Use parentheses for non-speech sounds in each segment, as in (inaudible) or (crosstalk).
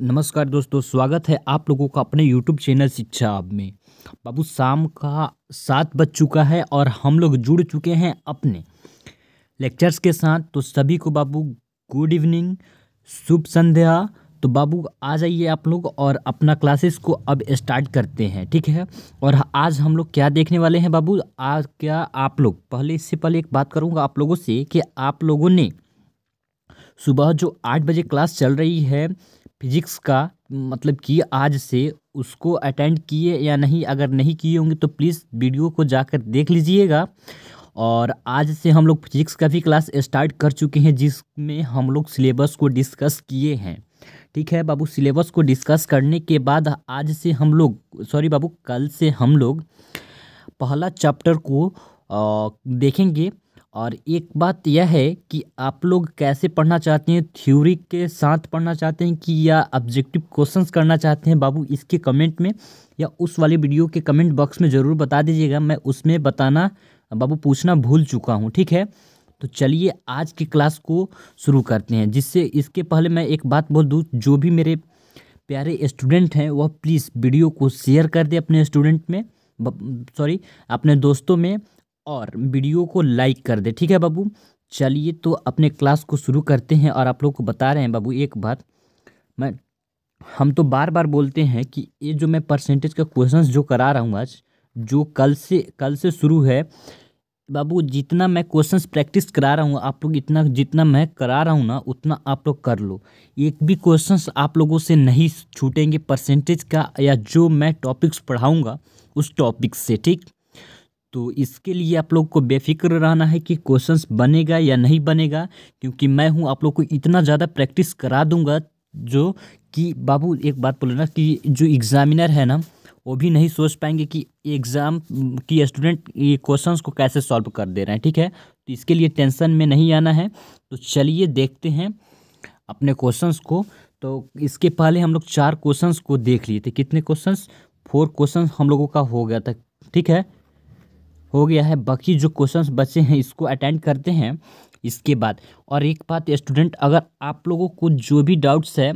नमस्कार दोस्तों स्वागत है आप लोगों का अपने यूट्यूब चैनल शिक्षा अब में बाबू शाम का सात बज चुका है और हम लोग जुड़ चुके हैं अपने लेक्चर्स के साथ तो सभी को बाबू गुड इवनिंग शुभ संध्या तो बाबू आ जाइए आप लोग और अपना क्लासेस को अब स्टार्ट करते हैं ठीक है और आज हम लोग क्या देखने वाले हैं बाबू आज क्या आप लोग पहले इससे पहले एक बात करूँगा आप लोगों से कि आप लोगों ने सुबह जो आठ बजे क्लास चल रही है फिजिक्स का मतलब कि आज से उसको अटेंड किए या नहीं अगर नहीं किए होंगे तो प्लीज़ वीडियो को जाकर देख लीजिएगा और आज से हम लोग फिजिक्स का भी क्लास स्टार्ट कर चुके हैं जिसमें हम लोग सिलेबस को डिस्कस किए हैं ठीक है बाबू सिलेबस को डिस्कस करने के बाद आज से हम लोग सॉरी बाबू कल से हम लोग पहला चैप्टर को आ, देखेंगे और एक बात यह है कि आप लोग कैसे पढ़ना चाहते हैं थ्योरी के साथ पढ़ना चाहते हैं कि या ऑब्जेक्टिव क्वेश्चंस करना चाहते हैं बाबू इसके कमेंट में या उस वाले वीडियो के कमेंट बॉक्स में ज़रूर बता दीजिएगा मैं उसमें बताना बाबू पूछना भूल चुका हूँ ठीक है तो चलिए आज की क्लास को शुरू करते हैं जिससे इसके पहले मैं एक बात बोल दूँ जो भी मेरे प्यारे स्टूडेंट हैं वह प्लीज़ वीडियो को शेयर कर दे अपने स्टूडेंट में सॉरी अपने दोस्तों में और वीडियो को लाइक कर दे ठीक है बाबू चलिए तो अपने क्लास को शुरू करते हैं और आप लोग को बता रहे हैं बाबू एक बात मैं हम तो बार बार बोलते हैं कि ये जो मैं परसेंटेज का क्वेश्चंस जो करा रहा हूँ आज जो कल से कल से शुरू है बाबू जितना मैं क्वेश्चंस प्रैक्टिस करा रहा हूँ आप लोग इतना जितना मैं करा रहा हूँ ना उतना आप लोग कर लो एक भी क्वेश्चंस आप लोगों से नहीं छूटेंगे परसेंटेज का या जो मैं टॉपिक्स पढ़ाऊँगा उस टॉपिक से ठीक तो इसके लिए आप लोग को बेफिक्र रहना है कि क्वेश्चंस बनेगा या नहीं बनेगा क्योंकि मैं हूँ आप लोग को इतना ज़्यादा प्रैक्टिस करा दूंगा जो कि बाबू एक बात ना कि जो एग्ज़ामिनर है ना वो भी नहीं सोच पाएंगे कि एग्ज़ाम की स्टूडेंट ये क्वेश्चंस को कैसे सॉल्व कर दे रहे हैं ठीक है तो इसके लिए टेंशन में नहीं आना है तो चलिए देखते हैं अपने क्वेश्चंस को तो इसके पहले हम लोग चार क्वेश्चंस को देख लिए थे कितने क्वेश्चंस फोर क्वेश्चंस हम लोगों का हो गया था ठीक है हो गया है बाकी जो क्वेश्चंस बचे हैं इसको अटेंड करते हैं इसके बाद और एक बात स्टूडेंट अगर आप लोगों को जो भी डाउट्स है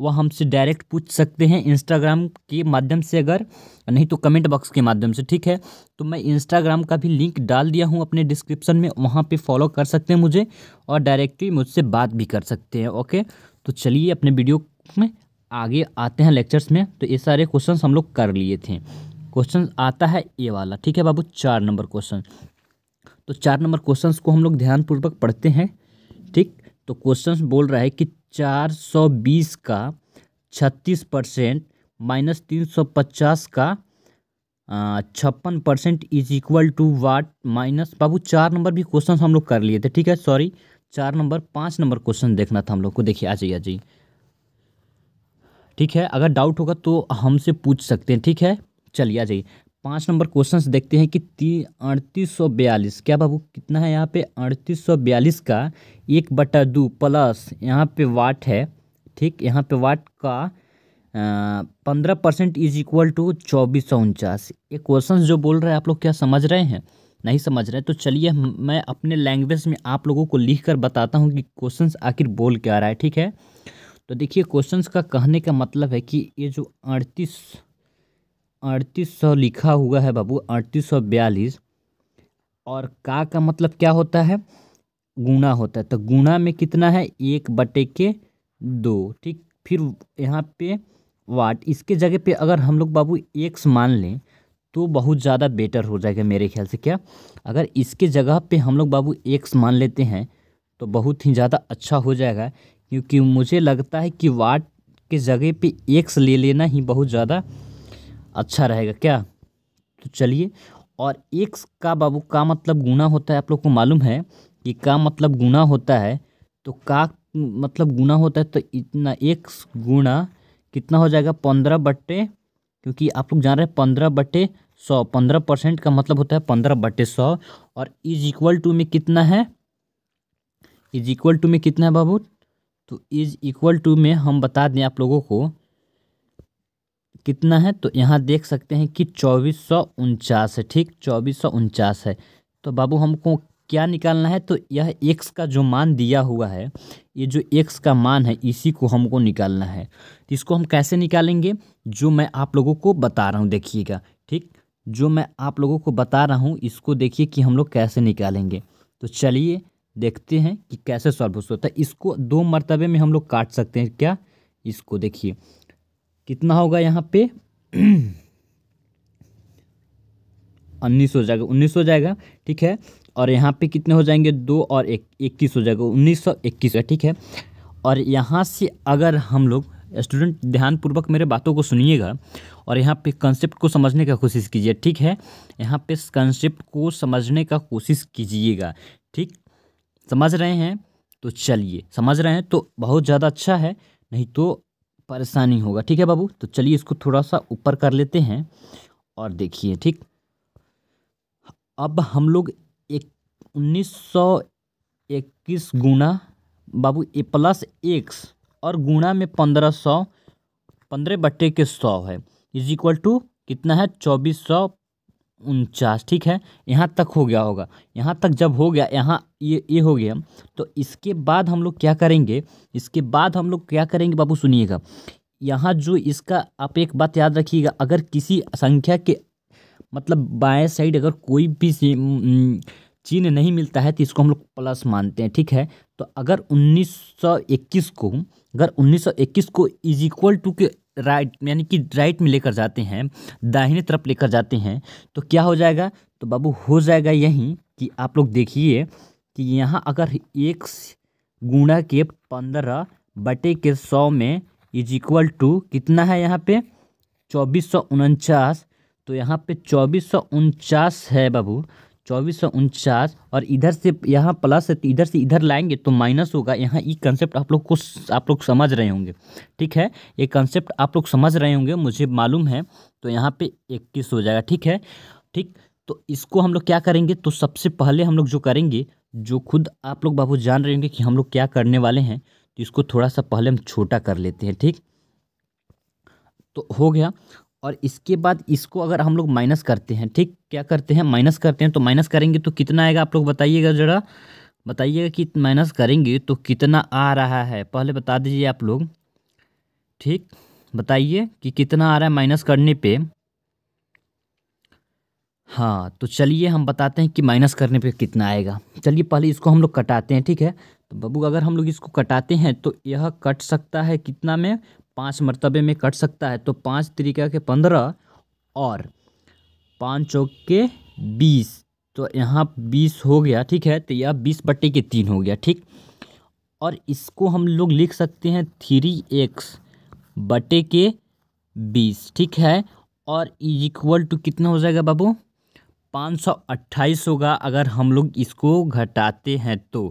वह हमसे डायरेक्ट पूछ सकते हैं इंस्टाग्राम के माध्यम से अगर नहीं तो कमेंट बॉक्स के माध्यम से ठीक है तो मैं इंस्टाग्राम का भी लिंक डाल दिया हूँ अपने डिस्क्रिप्शन में वहाँ पे फॉलो कर सकते हैं मुझे और डायरेक्टली मुझसे बात भी कर सकते हैं ओके तो चलिए अपने वीडियो में आगे आते हैं लेक्चर्स में तो ये सारे क्वेश्चन हम लोग कर लिए थे क्वेश्चन आता है ये वाला ठीक है बाबू चार नंबर क्वेश्चन तो चार नंबर क्वेश्चन को हम लोग ध्यानपूर्वक पढ़ते हैं ठीक तो क्वेश्चन बोल रहा है कि 420 का 36 परसेंट माइनस तीन का छप्पन percent is equal to what minus बाबू चार नंबर भी क्वेश्चन हम लोग कर लिए थे ठीक है सॉरी चार नंबर पाँच नंबर क्वेश्चन देखना था हम लोग को देखिए आ जाइए आ जाइए ठीक है अगर डाउट होगा तो हमसे पूछ सकते हैं ठीक है चलिए आ जाइए पाँच नंबर क्वेश्चन देखते हैं कि तीन अड़तीस सौ बयालीस क्या बाबू कितना है यहाँ पे अड़तीस सौ बयालीस का एक बटा दो प्लस यहाँ पे वाट है ठीक यहाँ पे वाट का पंद्रह परसेंट इज इक्वल टू चौबीस सौ उनचास ये क्वेश्चन जो बोल रहे हैं आप लोग क्या समझ रहे हैं नहीं समझ रहे हैं तो चलिए मैं अपने लैंग्वेज में आप लोगों को लिख कर बताता हूँ कि क्वेश्चन आखिर बोल क्या रहा है ठीक है तो देखिए क्वेश्चन का कहने का मतलब है कि ये जो अड़तीस अड़तीस सौ लिखा हुआ है बाबू अड़तीस सौ बयालीस और का का मतलब क्या होता है गुणा होता है तो गुणा में कितना है एक बटे के दो ठीक फिर यहाँ पे वाट इसके जगह पे अगर हम लोग बाबू एक्स मान लें तो बहुत ज़्यादा बेटर हो जाएगा मेरे ख्याल से क्या अगर इसके जगह पे हम लोग बाबू एक्स मान लेते हैं तो बहुत ही ज़्यादा अच्छा हो जाएगा क्योंकि मुझे लगता है कि वाट के जगह पे एक ले लेना ही बहुत ज़्यादा अच्छा रहेगा क्या तो चलिए और एक का बाबू का मतलब गुना होता है आप लोग को मालूम है कि का मतलब गुना होता है तो का मतलब गुना होता है तो इतना एक गुणा कितना हो जाएगा पंद्रह बट्टे क्योंकि आप लोग जान रहे हैं पंद्रह बटे सौ पंद्रह परसेंट का मतलब होता है पंद्रह बटे सौ और इज इक्वल टू में कितना है इज इक्वल टू में कितना है बाबू तो इज इक्वल टू में हम बता दें आप लोगों को कितना है तो यहाँ देख सकते हैं कि चौबीस सौ उनचास है ठीक चौबीस सौ उनचास है तो बाबू हमको क्या निकालना है तो यह x का जो मान दिया हुआ है ये जो x का मान है इसी को हमको निकालना है तो इसको हम कैसे निकालेंगे जो मैं आप लोगों को बता रहा हूँ देखिएगा ठीक जो मैं आप लोगों को बता रहा हूँ इसको देखिए कि हम लोग कैसे निकालेंगे तो चलिए देखते हैं कि कैसे सॉल्व होता है इसको दो मरतबे में हम लोग काट सकते हैं क्या इसको देखिए कितना होगा यहाँ पे उन्नीस हो जाएगा उन्नीस हो जाएगा ठीक है और यहाँ पे कितने हो जाएंगे दो और एक इक्कीस हो जाएगा उन्नीस सौ इक्कीस ठीक है और यहाँ से अगर हम लोग स्टूडेंट ध्यानपूर्वक मेरे बातों को सुनिएगा और यहाँ पे कंसेप्ट को समझने का कोशिश कीजिए ठीक है यहाँ पे कंसेप्ट को समझने का कोशिश कीजिएगा ठीक समझ रहे हैं तो चलिए समझ रहे हैं तो बहुत ज़्यादा अच्छा है नहीं तो परेशानी होगा ठीक है बाबू तो चलिए इसको थोड़ा सा ऊपर कर लेते हैं और देखिए ठीक अब हम लोग एक उन्नीस सौ इक्कीस गुणा बाबू ए प्लस एक्स और गुणा में पंद्रह सौ पंद्रह बट्टे के सौ है इज इक्वल टू कितना है चौबीस सौ उनचास ठीक है यहाँ तक हो गया होगा यहाँ तक जब हो गया यहाँ ये ये हो गया तो इसके बाद हम लोग क्या करेंगे इसके बाद हम लोग क्या करेंगे बाबू सुनिएगा यहाँ जो इसका आप एक बात याद रखिएगा अगर किसी संख्या के मतलब बाएं साइड अगर कोई भी चिन्ह नहीं मिलता है तो इसको हम लोग प्लस मानते हैं ठीक है तो अगर 1921 को अगर 1921 को is equal to K right यानी कि राइट में लेकर जाते हैं दाहिने तरफ लेकर जाते हैं तो क्या हो जाएगा तो बाबू हो जाएगा यहीं कि आप लोग देखिए कि यहाँ अगर एक गुणा के पंद्रह बटे के सौ में इज इक्वल टू कितना है यहाँ पे चौबीस सौ उनचास तो यहाँ पे चौबीस सौ उनचास है बाबू चौबीस सौ उनचास और इधर से यहाँ प्लस है इधर से इधर लाएंगे तो माइनस होगा यहाँ ये कंसेप्ट आप लोग को आप लोग समझ रहे होंगे ठीक है ये कंसेप्ट आप लोग समझ रहे होंगे मुझे मालूम है तो यहाँ पे इक्कीस हो जाएगा ठीक है ठीक तो इसको हम लोग क्या करेंगे तो सबसे पहले हम लोग जो करेंगे जो खुद आप लोग बाबू जान रहे होंगे कि हम लोग क्या करने वाले हैं तो इसको थोड़ा सा पहले हम छोटा कर लेते हैं ठीक तो हो गया और इसके बाद इसको अगर हम लोग माइनस करते हैं ठीक क्या करते हैं माइनस करते हैं तो माइनस करेंगे तो कितना आएगा आप लोग बताइएगा जरा बताइएगा कि माइनस करेंगे तो कितना आ रहा है पहले बता दीजिए आप लोग ठीक बताइए कि कितना आ रहा है माइनस करने पे हाँ तो चलिए हम बताते हैं कि माइनस करने पे कितना आएगा चलिए पहले इसको हम लोग कटाते हैं ठीक है तो बबू अगर हम लोग इसको कटाते हैं तो यह कट सकता है कितना में पाँच मरतबे में कट सकता है तो पाँच तरीका के पंद्रह और पाँच चौक के बीस तो यहाँ बीस हो गया ठीक है तो यह बीस बट्टे के तीन हो गया ठीक और इसको हम लोग लिख सकते हैं थ्री एक्स बटे के बीस ठीक है और इज इक्वल टू कितना हो जाएगा बाबू पाँच सौ अट्ठाईस होगा अगर हम लोग इसको घटाते हैं तो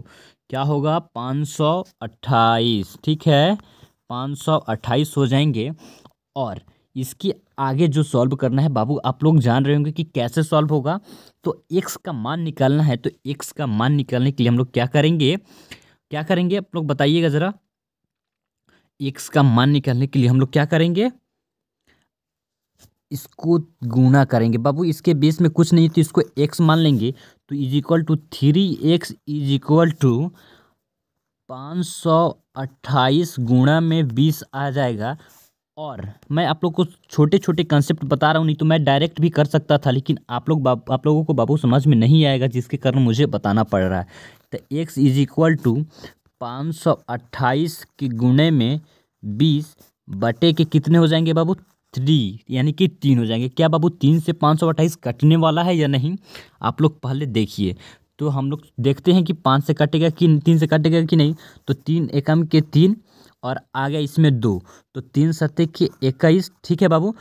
क्या होगा पाँच सौ अट्ठाईस ठीक है पाँच सौ हो जाएंगे और इसकी आगे जो सॉल्व करना है बाबू आप लोग जान रहे होंगे कि कैसे सॉल्व होगा तो एक्स का मान निकालना है तो एक्स का मान निकालने के लिए हम लोग क्या करेंगे क्या करेंगे आप लोग बताइएगा ज़रा एक्स का मान निकालने के लिए हम लोग क्या करेंगे इसको गुणा करेंगे बाबू इसके बेस में कुछ नहीं तो इसको एक्स मान लेंगे तो is equal to three X is equal to पाँच सौ अट्ठाईस गुणा में बीस आ जाएगा और मैं आप लोग को छोटे छोटे कंसेप्ट बता रहा हूँ नहीं तो मैं डायरेक्ट भी कर सकता था लेकिन आप लोग आप लोगों को बाबू समझ में नहीं आएगा जिसके कारण मुझे बताना पड़ रहा है तो एक्स इज इक्वल टू पाँच सौ अट्ठाईस के गुणे में बीस बटे के कितने हो जाएंगे बाबू थ्री यानी कि तीन हो जाएंगे क्या बाबू तीन से पाँच सौ अट्ठाईस कटने वाला है या नहीं आप लोग पहले देखिए तो हम लोग देखते हैं कि पाँच से कटेगा कि तीन से कटेगा कि नहीं तो तीन एकम के तीन और आ गया इसमें दो तो तीन सत्य के इक्कीस ठीक है बाबू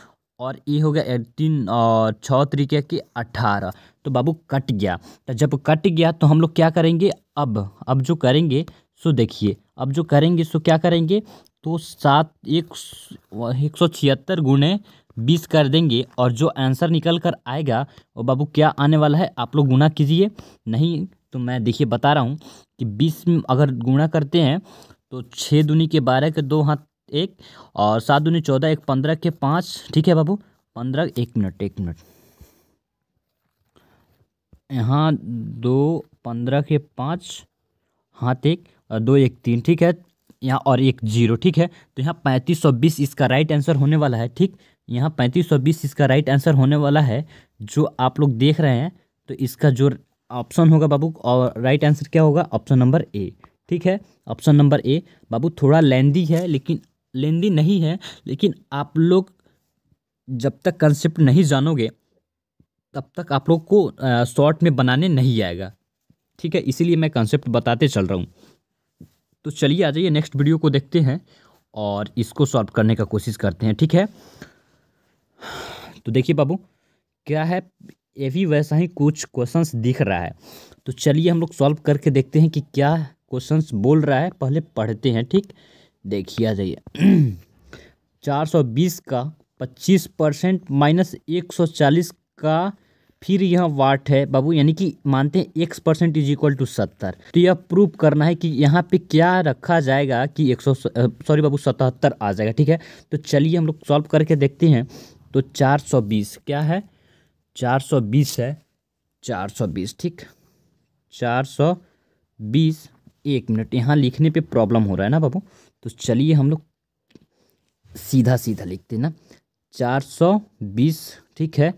और ये हो गया तीन और छः तरीके के अठारह तो बाबू कट गया तो जब कट गया तो हम लोग क्या करेंगे अब अब जो करेंगे सो देखिए अब जो करेंगे सो क्या करेंगे तो सात एक सौ छिहत्तर गुणे बीस कर देंगे और जो आंसर निकल कर आएगा वो बाबू क्या आने वाला है आप लोग गुना कीजिए नहीं तो मैं देखिए बता रहा हूँ कि बीस अगर गुणा करते हैं तो छः दूनी के बारह के दो हाथ एक और सात दूनी चौदह एक पंद्रह के पाँच ठीक है बाबू पंद्रह एक मिनट एक मिनट यहाँ दो पंद्रह के पाँच हाथ एक और दो एक तीन ठीक है यहाँ और एक जीरो ठीक है तो यहाँ पैंतीस सौ बीस इसका राइट आंसर होने वाला है ठीक यहाँ पैंतीस सौ बीस इसका राइट आंसर होने वाला है जो आप लोग देख रहे हैं तो इसका जो ऑप्शन होगा बाबू और राइट आंसर क्या होगा ऑप्शन नंबर ए ठीक है ऑप्शन नंबर ए बाबू थोड़ा लेंदी है लेकिन लेंदी नहीं है लेकिन आप लोग जब तक कंसेप्ट नहीं जानोगे तब तक आप लोग को शॉर्ट में बनाने नहीं आएगा ठीक है इसीलिए मैं कंसेप्ट बताते चल रहा हूँ तो चलिए आ जाइए नेक्स्ट वीडियो को देखते हैं और इसको सॉल्व करने का कोशिश करते हैं ठीक है तो देखिए बाबू क्या है ये भी वैसा ही कुछ क्वेश्चंस दिख रहा है तो चलिए हम लोग सॉल्व करके देखते हैं कि क्या क्वेश्चंस बोल रहा है पहले पढ़ते हैं ठीक देखिए आ जाइए (clears throat) चार सौ बीस का पच्चीस परसेंट माइनस एक सौ चालीस का फिर यह वाट है बाबू यानी कि मानते हैं X percent is equal to सत्तर तो यह प्रूव करना है कि यहाँ पे क्या रखा जाएगा कि एक सौ सॉरी बाबू सतहत्तर आ जाएगा ठीक है तो चलिए हम लोग सॉल्व करके देखते हैं तो चार सौ बीस क्या है चार सौ बीस है चार सौ बीस ठीक चार सौ बीस एक मिनट यहाँ लिखने पे प्रॉब्लम हो रहा है ना बाबू तो चलिए हम लोग सीधा सीधा लिखते हैं ना चार सौ बीस ठीक है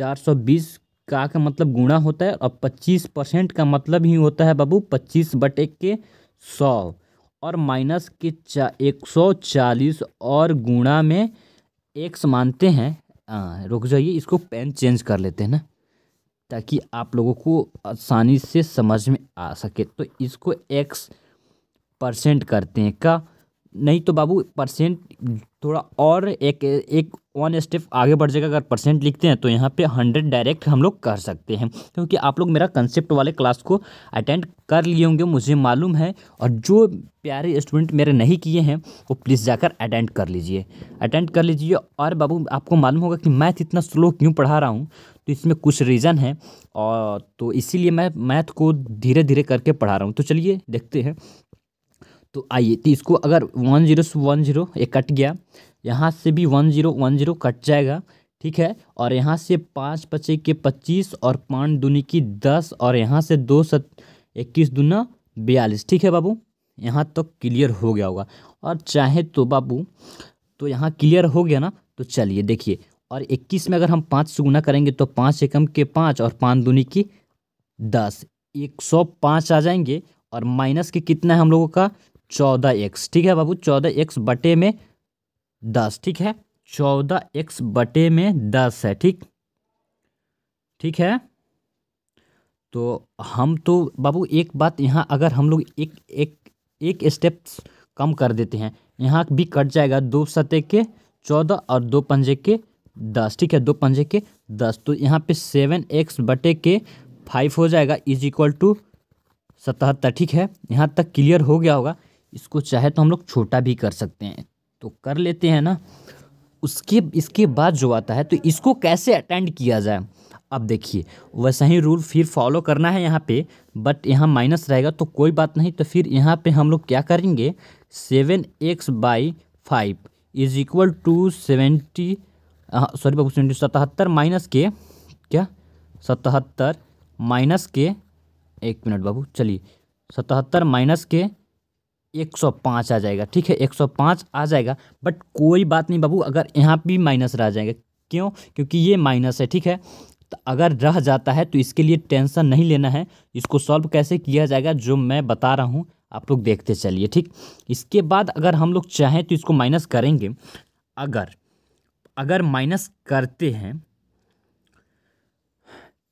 चार सौ बीस का का मतलब गुणा होता है और पच्चीस परसेंट का मतलब ही होता है बाबू पच्चीस बट एक के सौ और माइनस के चा एक सौ चालीस और गुणा में एक्स मानते हैं आ, रुक जाइए इसको पेन चेंज कर लेते हैं ना ताकि आप लोगों को आसानी से समझ में आ सके तो इसको एक्स परसेंट करते हैं का नहीं तो बाबू परसेंट थोड़ा और एक एक वन स्टेप आगे बढ़ जाएगा अगर परसेंट लिखते हैं तो यहाँ पे हंड्रेड डायरेक्ट हम लोग कर सकते हैं क्योंकि आप लोग मेरा कंसेप्ट वाले क्लास को अटेंड कर लिए होंगे मुझे मालूम है और जो प्यारे स्टूडेंट मेरे नहीं किए हैं वो प्लीज़ जाकर अटेंड कर लीजिए अटेंड कर लीजिए और बाबू आपको मालूम होगा कि मैथ इतना स्लो क्यों पढ़ा रहा हूँ तो इसमें कुछ रीज़न है और तो इसीलिए मैं मैथ को धीरे धीरे करके पढ़ा रहा हूँ तो चलिए देखते हैं तो आइए तो इसको अगर वन जीरो वन जीरो एक कट गया यहाँ से भी one zero one zero cut जाएगा ठीक है और यहाँ से पाँच पचे के पच्चीस और पाँच दूनी की दस और यहाँ से दो सत इक्कीस दूना बयालीस ठीक है बाबू यहाँ तक तो क्लियर हो गया होगा और चाहे तो बाबू तो यहाँ क्लियर हो गया ना तो चलिए देखिए और इक्कीस में अगर हम पाँच से गुना करेंगे तो पाँच एकम के पाँच और पाँच दूनी की दस एक सौ पाँच आ जाएंगे और माइनस के कितना है हम लोगों का चौदह एक्स ठीक है बाबू चौदह एक्स बटे में दस ठीक है चौदह एक्स बटे में दस है ठीक ठीक है तो हम तो बाबू एक बात यहाँ अगर हम लोग एक एक एक स्टेप्स कम कर देते हैं यहाँ भी कट जाएगा दो सतह के चौदह और दो पंजे के दस ठीक है दो पंजे के दस तो यहाँ पे सेवन एक्स बटे के फाइव हो जाएगा इज इक्वल टू सतहत्तर ठीक है यहाँ तक क्लियर हो गया होगा इसको चाहे तो हम लोग छोटा भी कर सकते हैं तो कर लेते हैं ना उसके इसके बाद जो आता है तो इसको कैसे अटेंड किया जाए अब देखिए वैसा ही रूल फिर फॉलो करना है यहाँ पे बट यहाँ माइनस रहेगा तो कोई बात नहीं तो फिर यहाँ पे हम लोग क्या करेंगे seven X by five is equal to seventy sorry हाँ, बाबू सेवेंटी सतहत्तर माइनस के क्या सतहत्तर माइनस के एक मिनट बाबू चलिए सतहत्तर माइनस के एक सौ पाँच आ जाएगा ठीक है एक सौ पाँच आ जाएगा बट कोई बात नहीं बाबू अगर यहाँ भी माइनस रह जाएगा क्यों क्योंकि ये माइनस है ठीक है तो अगर रह जाता है तो इसके लिए टेंशन नहीं लेना है इसको सॉल्व कैसे किया जाएगा जो मैं बता रहा हूँ आप लोग देखते चलिए ठीक इसके बाद अगर हम लोग चाहें तो इसको माइनस करेंगे अगर अगर माइनस करते हैं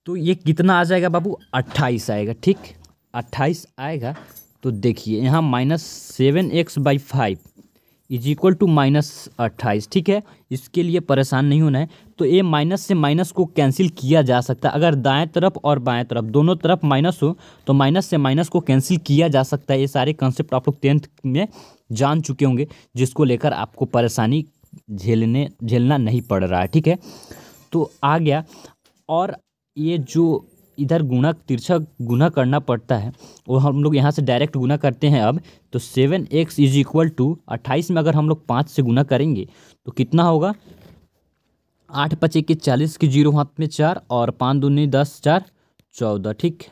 तो ये कितना आ जाएगा बाबू अट्ठाईस आएगा ठीक अट्ठाईस आएगा तो देखिए यहाँ minus seven X by five is equal to minus अट्ठाईस ठीक है इसके लिए परेशान नहीं होना है तो ये माइनस से माइनस को कैंसिल किया जा सकता है अगर दाएं तरफ और बाएं तरफ दोनों तरफ माइनस हो तो माइनस से माइनस को कैंसिल किया जा सकता है ये सारे कंसेप्ट आप लोग टेंथ में जान चुके होंगे जिसको लेकर आपको परेशानी झेलने झेलना नहीं पड़ रहा है ठीक है तो आ गया और ये जो इधर गुणा तिरछा गुना करना पड़ता है वो हम लोग यहाँ से डायरेक्ट गुना करते हैं अब तो seven X is equal to अट्ठाईस में अगर हम लोग पाँच से गुना करेंगे तो कितना होगा आठ पचे एक चालीस की जीरो हाथ में चार और पाँच दूनी दस चार चौदह ठीक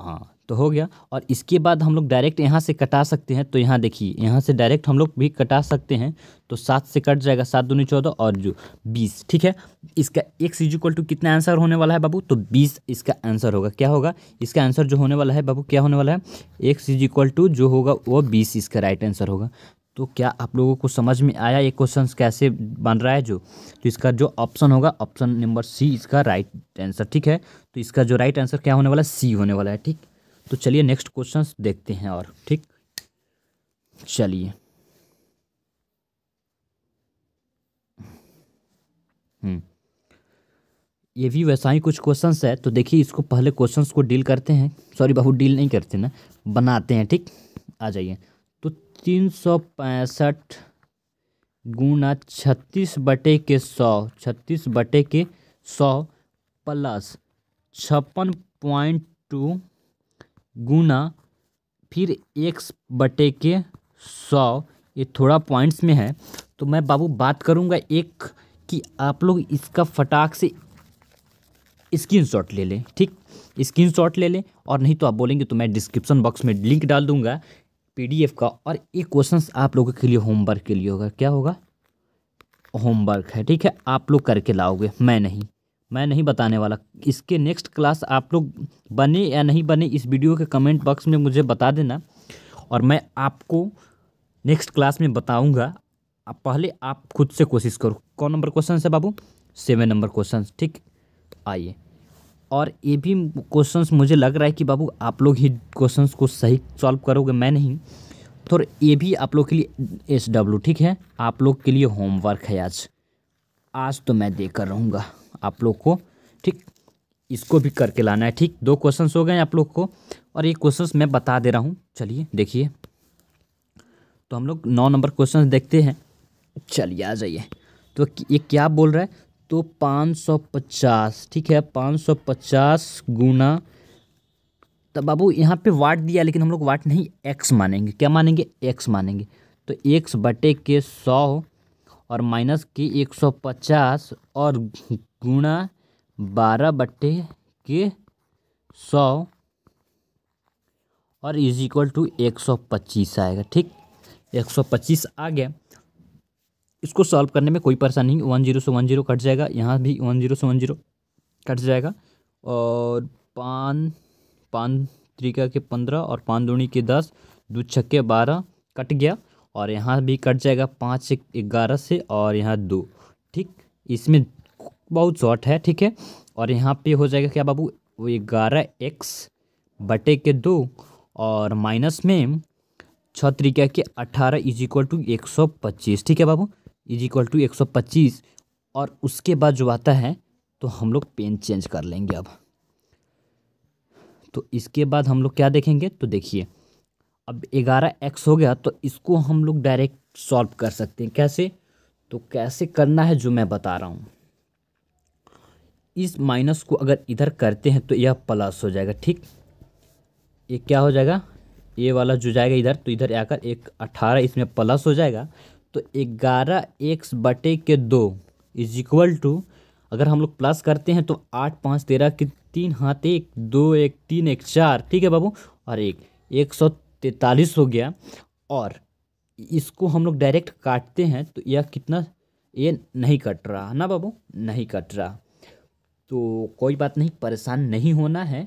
हाँ तो हो गया और इसके बाद हम लोग डायरेक्ट यहाँ से कटा सकते हैं तो यहाँ देखिए यहाँ से डायरेक्ट हम लोग भी कटा सकते हैं तो सात से कट जाएगा सात दूनी चौदह और जो बीस ठीक है इसका एक्स इज इक्वल टू कितना आंसर होने वाला है बाबू तो बीस इसका आंसर होगा क्या होगा इसका आंसर जो होने वाला है बाबू क्या होने वाला है एक्स इज इक्वल टू जो होगा वो बीस इसका राइट आंसर होगा तो क्या आप लोगों को समझ में आया ये क्वेश्चन कैसे बन रहा है जो तो इसका जो ऑप्शन होगा ऑप्शन नंबर सी इसका राइट आंसर ठीक है तो इसका जो राइट आंसर क्या होने वाला है सी होने वाला है ठीक तो चलिए नेक्स्ट क्वेश्चन देखते हैं और ठीक चलिए हम्म। ये भी वैसा ही कुछ क्वेश्चंस है तो देखिए इसको पहले क्वेश्चंस को डील करते हैं सॉरी बहुत डील नहीं करते ना बनाते हैं ठीक आ जाइए तो तीन सौ पैंसठ गुना छत्तीस बटे के सौ छत्तीस बटे के सौ प्लस छप्पन पॉइंट टू गुना फिर एक्स बटे के सौ ये थोड़ा पॉइंट्स में है तो मैं बाबू बात करूँगा एक कि आप लोग इसका फटाक से स्क्रीन शॉट ले लें ठीक स्क्रीन शॉट ले लें और नहीं तो आप बोलेंगे तो मैं डिस्क्रिप्शन बॉक्स में लिंक डाल दूंगा पीडीएफ का और एक क्वेश्चन आप लोगों के लिए होमवर्क के लिए होगा क्या होगा होमवर्क है ठीक है आप लोग करके लाओगे मैं नहीं मैं नहीं बताने वाला इसके नेक्स्ट क्लास आप लोग बने या नहीं बने इस वीडियो के कमेंट बॉक्स में मुझे बता देना और मैं आपको नेक्स्ट क्लास में बताऊंगा आप पहले आप खुद से कोशिश करो कौन नंबर क्वेश्चन है बाबू सेवन नंबर क्वेश्चन ठीक आइए और ये भी क्वेश्चंस मुझे लग रहा है कि बाबू आप लोग ही क्वेश्चंस को सही सॉल्व करोगे मैं नहीं तो ये भी आप लोग के लिए एस डब्ल्यू ठीक है आप लोग के लिए होमवर्क है आज आज तो मैं देकर रहूँगा आप लोग को ठीक इसको भी करके लाना है ठीक दो क्वेश्चन हो गए आप लोग को और ये क्वेश्चन मैं बता दे रहा हूँ चलिए देखिए तो हम लोग नौ नंबर क्वेश्चन देखते हैं चलिए आ जाइए तो ये क्या बोल रहा है तो पाँच सौ पचास ठीक है पाँच सौ पचास गुना तो बाबू यहाँ पे वाट दिया लेकिन हम लोग वाट नहीं एक्स मानेंगे क्या मानेंगे एक्स मानेंगे तो एक्स बटे के सौ और माइनस के एक सौ पचास और गुणा बारह बट्टे के सौ और इज इक्वल टू एक सौ पच्चीस आएगा ठीक एक सौ पच्चीस आ गया इसको सॉल्व करने में कोई परेशानी नहीं वन जीरो से वन जीरो कट जाएगा यहाँ भी वन जीरो से वन जीरो कट जाएगा और पान पान त्रिका के पंद्रह और पान दूनी के दस दो छक्के बारह कट गया और यहाँ भी कट जाएगा पाँच ग्यारह से और यहाँ दो ठीक इसमें बहुत शॉर्ट है ठीक है और यहाँ पे हो जाएगा क्या बाबू ग्यारह एक्स बटे के दो और माइनस में छः तरीका के अट्ठारह इज इक्वल टू एक सौ पच्चीस ठीक है बाबू इज इक्वल टू एक सौ पच्चीस और उसके बाद जो आता है तो हम लोग पेन चेंज कर लेंगे अब तो इसके बाद हम लोग क्या देखेंगे तो देखिए अब ग्यारह एक्स हो गया तो इसको हम लोग डायरेक्ट सॉल्व कर सकते हैं कैसे तो कैसे करना है जो मैं बता रहा हूँ इस माइनस को अगर इधर करते हैं तो यह प्लस हो जाएगा ठीक ये क्या हो जाएगा ये वाला जो जाएगा इधर तो इधर आकर एक अठारह इसमें प्लस हो जाएगा तो ग्यारह एक्स बटे के दो इज इक्वल टू अगर हम लोग प्लस करते हैं तो आठ पाँच तेरह के तीन हाथ एक दो एक तीन एक चार ठीक है बाबू और एक एक सौ तैतालीस हो गया और इसको हम लोग डायरेक्ट काटते हैं तो यह कितना ये नहीं कट रहा ना बाबू नहीं कट रहा तो कोई बात नहीं परेशान नहीं होना है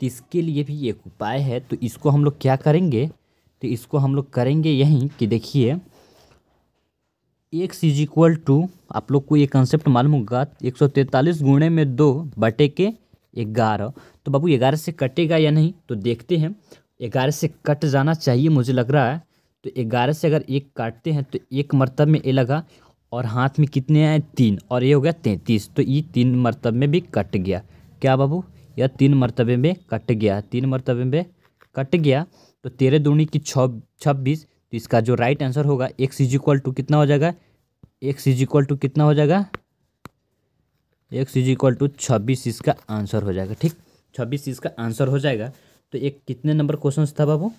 तो इसके लिए भी एक उपाय है तो इसको हम लोग क्या करेंगे तो इसको हम लोग करेंगे यहीं कि देखिए एक्स इज इक्वल टू आप लोग को ये कंसेप्ट मालूम होगा एक सौ तैंतालीस गुणे में दो बटे के ग्यारह तो बाबू ग्यारह से कटेगा या नहीं तो देखते हैं ग्यारह से कट जाना चाहिए मुझे लग रहा है तो ग्यारह से अगर एक काटते हैं तो एक मरतब में ए लगा और हाथ में कितने आए तीन और ये हो गया तैंतीस तो ये तीन मरतबे में भी कट गया क्या बाबू यह तीन मरतबे में कट गया तीन मरतबे में कट गया तो तेरह दूनी की छः छब्बीस तो इसका जो राइट आंसर होगा एक्स इज इक्वल टू कितना हो जाएगा एक्स इज इक्वल टू कितना हो जाएगा एक्स इज इक्वल टू छब्बीस इसका आंसर हो जाएगा ठीक छब्बीस इसका आंसर हो जाएगा तो एक कितने नंबर क्वेश्चन था बाबू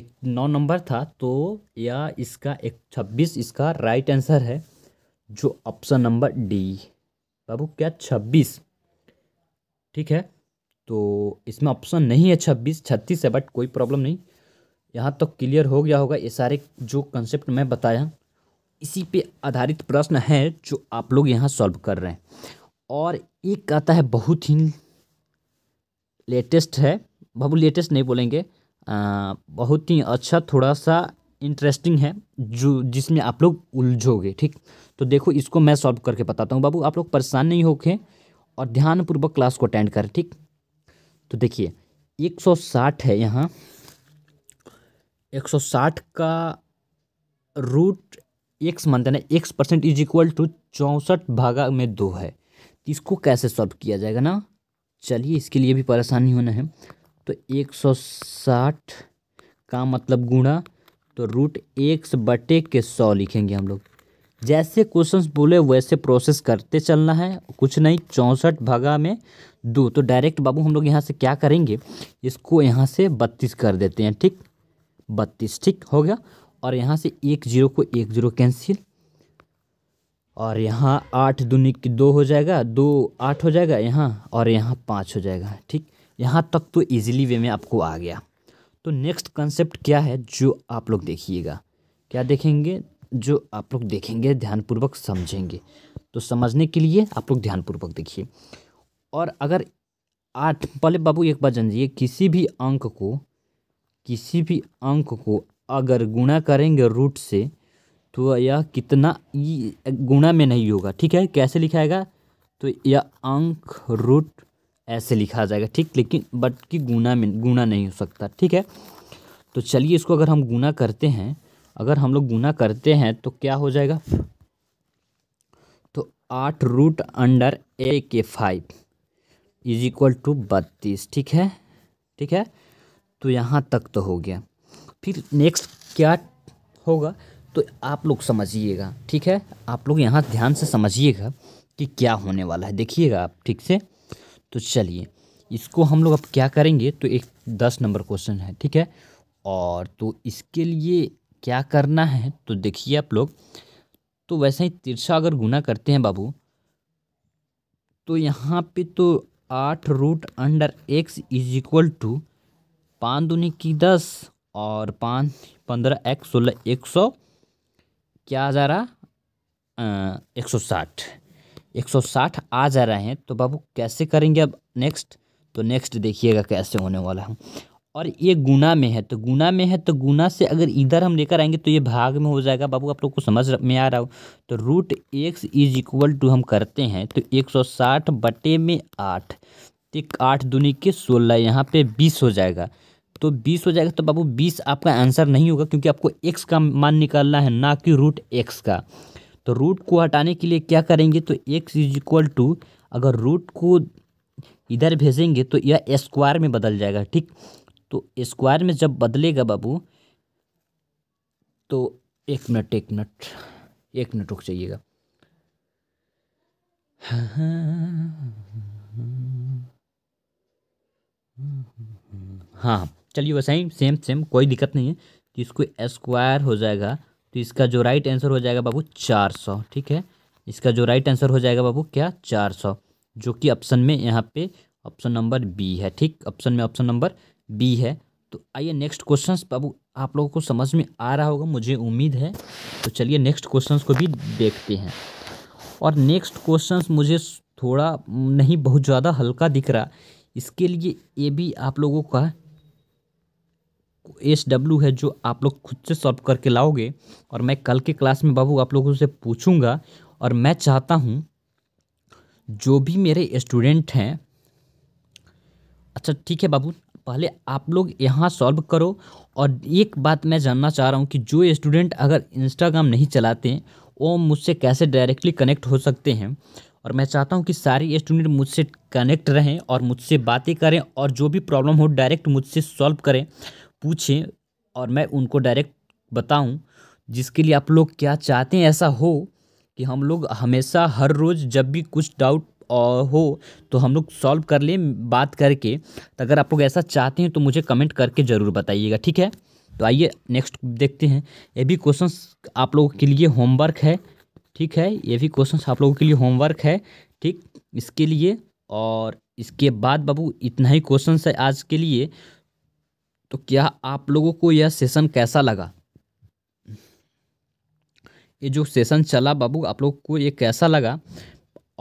एक नौ नंबर था तो यह इसका एक छब्बीस इसका राइट आंसर है जो ऑप्शन नंबर डी बाबू क्या छब्बीस ठीक है तो इसमें ऑप्शन नहीं है छब्बीस छत्तीस है बट कोई प्रॉब्लम नहीं यहाँ तक तो क्लियर हो गया होगा ये सारे जो कंसेप्ट मैं बताया इसी पे आधारित प्रश्न है जो आप लोग यहाँ सॉल्व कर रहे हैं और एक आता है बहुत ही लेटेस्ट है बाबू लेटेस्ट नहीं बोलेंगे आ, बहुत ही अच्छा थोड़ा सा इंटरेस्टिंग है जो जिसमें आप लोग उलझोगे ठीक तो देखो इसको मैं सॉल्व करके बताता हूँ बाबू आप लोग परेशान नहीं होके और ध्यानपूर्वक क्लास को अटेंड करें ठीक तो देखिए 160 है यहाँ 160 का रूट एक्स मानते ना X percent is equal to चौंसठ भागा में दो है तो इसको कैसे सॉल्व किया जाएगा ना चलिए इसके लिए भी परेशानी होना है तो 160 का मतलब गुणा तो रूट एक्स बटे के सौ लिखेंगे हम लोग जैसे क्वेश्चन बोले वैसे प्रोसेस करते चलना है कुछ नहीं चौंसठ भगा में दो तो डायरेक्ट बाबू हम लोग यहाँ से क्या करेंगे इसको यहाँ से बत्तीस कर देते हैं ठीक बत्तीस ठीक हो गया और यहाँ से एक जीरो को एक जीरो कैंसिल और यहाँ आठ दूनिक की दो हो जाएगा दो आठ हो जाएगा यहाँ और यहाँ पाँच हो जाएगा ठीक यहाँ तक तो ईजिली वे में आपको आ गया तो नेक्स्ट कंसेप्ट क्या है जो आप लोग देखिएगा क्या देखेंगे जो आप लोग देखेंगे ध्यानपूर्वक समझेंगे तो समझने के लिए आप लोग ध्यानपूर्वक देखिए और अगर आठ पहले बाबू एक बार जानिए किसी भी अंक को किसी भी अंक को अगर गुणा करेंगे रूट से तो यह कितना गुणा में नहीं होगा ठीक है कैसे लिखाएगा तो यह अंक रूट ऐसे लिखा जाएगा ठीक लेकिन बट कि गुना में गुना नहीं हो सकता ठीक है तो चलिए इसको अगर हम गुना करते हैं अगर हम लोग गुना करते हैं तो क्या हो जाएगा तो आठ रूट अंडर ए के फाइव इज इक्वल टू बत्तीस ठीक है ठीक है तो यहाँ तक तो हो गया फिर नेक्स्ट क्या होगा तो आप लोग समझिएगा ठीक है आप लोग यहाँ ध्यान से समझिएगा कि क्या होने वाला है देखिएगा आप ठीक से तो चलिए इसको हम लोग अब क्या करेंगे तो एक दस नंबर क्वेश्चन है ठीक है और तो इसके लिए क्या करना है तो देखिए आप लोग तो वैसे ही तिरछा अगर गुना करते हैं बाबू तो यहाँ पे तो आठ root under X is equal to पाँच दूनी की दस और पाँच पंद्रह एक्स सोलह एक सौ क्या आ जा रहा एक सौ साठ 160 आ जा रहे हैं तो बाबू कैसे करेंगे अब नेक्स्ट तो नेक्स्ट देखिएगा कैसे होने वाला है और ये गुना में है तो गुना में है तो गुना से अगर इधर हम लेकर आएंगे तो ये भाग में हो जाएगा बाबू आप लोग को समझ में आ रहा हो तो root X is equal to हम करते हैं तो 160 बटे में आठ एक आठ दूनी के सोलह यहाँ पे बीस हो जाएगा तो बीस हो जाएगा तो बाबू बीस आपका आंसर नहीं होगा क्योंकि आपको एक्स का मान निकालना है ना कि रूट एक्स का तो रूट को हटाने के लिए क्या करेंगे तो एक्स इज इक्वल टू अगर रूट को इधर भेजेंगे तो यह स्क्वायर में बदल जाएगा ठीक तो स्क्वायर में जब बदलेगा बाबू तो एक मिनट एक मिनट एक मिनट रुक जाइएगा हाँ चलिए वैसे ही सेम सेम कोई दिक्कत नहीं है तो इसको स्क्वायर हो जाएगा तो इसका जो राइट आंसर हो जाएगा बाबू चार सौ ठीक है इसका जो राइट आंसर हो जाएगा बाबू क्या चार सौ जो कि ऑप्शन में यहाँ पे ऑप्शन नंबर बी है ठीक ऑप्शन में ऑप्शन नंबर बी है तो आइए नेक्स्ट क्वेश्चंस बाबू आप लोगों को समझ में आ रहा होगा मुझे उम्मीद है तो चलिए नेक्स्ट क्वेश्चंस को भी देखते हैं और नेक्स्ट क्वेश्चंस मुझे थोड़ा नहीं बहुत ज़्यादा हल्का दिख रहा इसके लिए ये भी आप लोगों का एस डब्ल्यू है जो आप लोग खुद से सॉल्व करके लाओगे और मैं कल के क्लास में बाबू आप लोगों से पूछूंगा और मैं चाहता हूँ जो भी मेरे स्टूडेंट हैं अच्छा ठीक है बाबू पहले आप लोग यहाँ सॉल्व करो और एक बात मैं जानना चाह रहा हूँ कि जो स्टूडेंट अगर इंस्टाग्राम नहीं चलाते हैं वो मुझसे कैसे डायरेक्टली कनेक्ट हो सकते हैं और मैं चाहता हूँ कि सारे स्टूडेंट मुझसे कनेक्ट रहें और मुझसे बातें करें और जो भी प्रॉब्लम हो डायरेक्ट मुझसे सॉल्व करें पूछें और मैं उनको डायरेक्ट बताऊं जिसके लिए आप लोग क्या चाहते हैं ऐसा हो कि हम लोग हमेशा हर रोज़ जब भी कुछ डाउट हो तो हम लोग सॉल्व कर लें बात करके तो अगर आप लोग ऐसा चाहते हैं तो मुझे कमेंट करके ज़रूर बताइएगा ठीक है तो आइए नेक्स्ट देखते हैं ये भी क्वेश्चन आप लोगों के लिए होमवर्क है ठीक है ये भी क्वेश्चन आप लोगों के लिए होमवर्क है ठीक इसके लिए और इसके बाद बाबू इतना ही क्वेश्चन है आज के लिए तो क्या आप लोगों को यह सेशन कैसा लगा ये जो सेशन चला बाबू आप लोग को ये कैसा लगा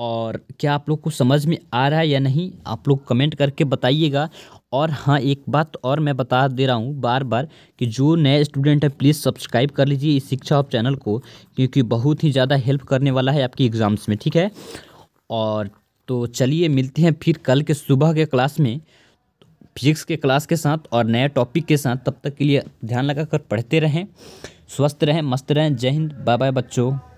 और क्या आप लोग को समझ में आ रहा है या नहीं आप लोग कमेंट करके बताइएगा और हाँ एक बात और मैं बता दे रहा हूँ बार बार कि जो नए स्टूडेंट हैं प्लीज़ सब्सक्राइब कर लीजिए इस शिक्षा ऑफ चैनल को क्योंकि बहुत ही ज़्यादा हेल्प करने वाला है आपकी एग्ज़ाम्स में ठीक है और तो चलिए मिलते हैं फिर कल के सुबह के क्लास में फिजिक्स के क्लास के साथ और नए टॉपिक के साथ तब तक के लिए ध्यान लगाकर पढ़ते रहें स्वस्थ रहें मस्त रहें जय हिंद बाय बाय बच्चों